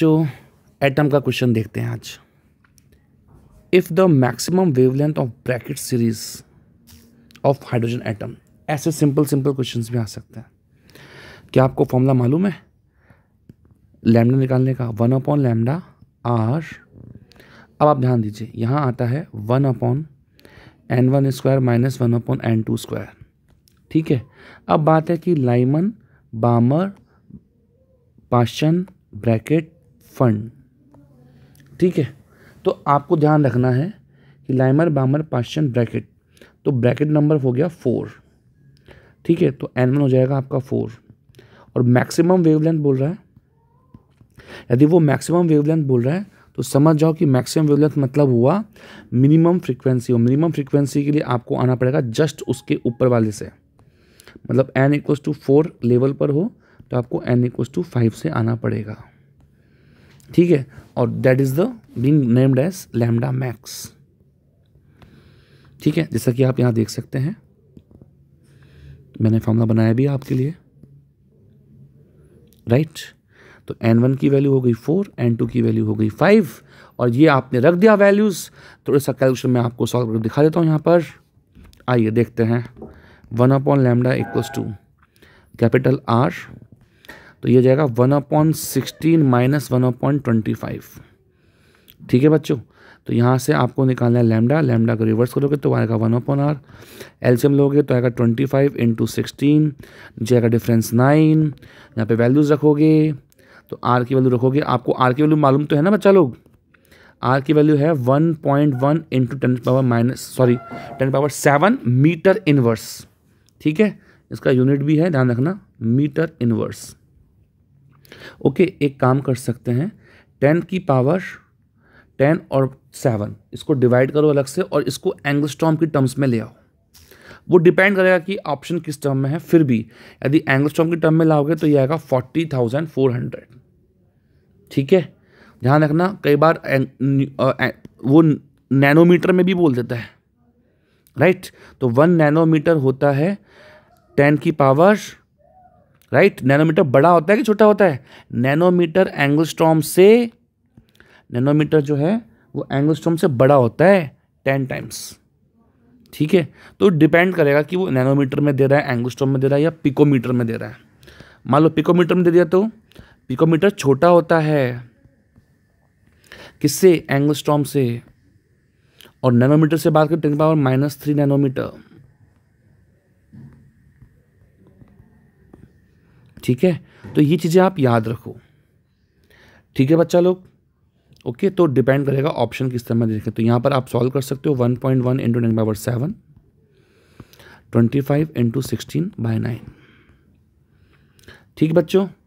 बच्चों एटम का क्वेश्चन देखते हैं आज if the maximum wavelength of Brackett series of hydrogen atom ऐसे सिंपल सिंपल क्वेश्चंस भी आ सकते हैं क्या आपको फॉर्मूला मालूम है लैमडा निकालने का वन अपॉन लैमडा आर अब आप ध्यान दीजिए यहाँ आता है one upon n one square minus one upon n two square ठीक है अब बात है कि Lyman Balmer Paschen Brackett Pfund ठीक है तो आपको ध्यान रखना है कि लाइमर बामर पाश्चन ब्रैकेट तो ब्रैकेट नंबर हो गया फोर ठीक है तो एन वन हो जाएगा आपका फोर और मैक्सिमम वेवलेंथ बोल रहा है यदि वो मैक्सिमम वेवलेंथ बोल रहा है तो समझ जाओ कि मैक्सिमम वेवलेंथ मतलब हुआ मिनिमम फ्रीक्वेंसी और मिनिमम फ्रीक्वेंसी के लिए आपको आना पड़ेगा जस्ट उसके ऊपर वाले से मतलब n equals to four level पर हो तो आपको एन इक्वल्स टू फाइव से आना पड़ेगा ठीक है और that is the being named as lambda max ठीक है जैसा कि आप यहाँ देख सकते हैं मैंने फॉर्मूला बनाया भी आपके लिए राइट right? तो एन वन की वैल्यू हो गई फोर एन टू की वैल्यू हो गई फाइव और ये आपने रख दिया वैल्यूज़ थोड़ा सा कैलकुलेशन मैं आपको सॉल्व करके दिखा देता हूँ यहाँ पर आइए देखते हैं one upon lambda equals to capital R तो ये जाएगा one upon sixteen minus one upon twenty five ठीक है बच्चों तो यहाँ से आपको निकालना है लैमडा लैमडा को रिवर्स करोगे तो आएगा वन अपॉन आर एल्शियम लोगे तो आएगा ट्वेंटी फाइव इंटू सिक्सटीन जाएगा डिफरेंस नाइन यहाँ पे वैल्यूज़ रखोगे तो आर की वैल्यू रखोगे आपको आर की वैल्यू मालूम तो है ना बच्चा लोग आर की वैल्यू है one point one into ten power minus sorry ten power seven metre inverse ठीक है इसका यूनिट भी है ध्यान रखना मीटर इनवर्स ओके okay, एक काम कर सकते हैं टेन की पावर टेन और सेवन इसको डिवाइड करो अलग से और इसको एंगलस्टॉम की टर्म्स में ले आओ वो डिपेंड करेगा कि ऑप्शन किस टर्म में है फिर भी यदि एंगलस्टॉम की टर्म में लाओगे तो ये आएगा फोर्टी थाउजेंड फोर हंड्रेड ठीक है ध्यान रखना कई बार न, आ, आ, वो नैनोमीटर में भी बोल देता है राइट तो वन नैनोमीटर होता है टेन की पावर्स राइट नैनोमीटर बड़ा होता है कि छोटा होता है नैनोमीटर एंगल से नैनोमीटर जो है वो एंगल से बड़ा होता है टेन टाइम्स ठीक है तो डिपेंड करेगा कि वो नैनोमीटर में दे रहा है एंगस्ट्रोम में दे रहा है या पिकोमीटर में दे रहा है मान लो पिकोमीटर में दे दिया तो पिकोमीटर छोटा होता है किससे एंगस्ट्रोम से और नैनोमीटर से बात करें ten power minus three nanometre ठीक है तो ये चीज़ें आप याद रखो ठीक है बच्चा लोग ओके तो डिपेंड करेगा ऑप्शन किस तरह में देखें तो यहाँ पर आप सॉल्व कर सकते हो one point one into nine by seven twenty five into sixteen by nine ठीक बच्चों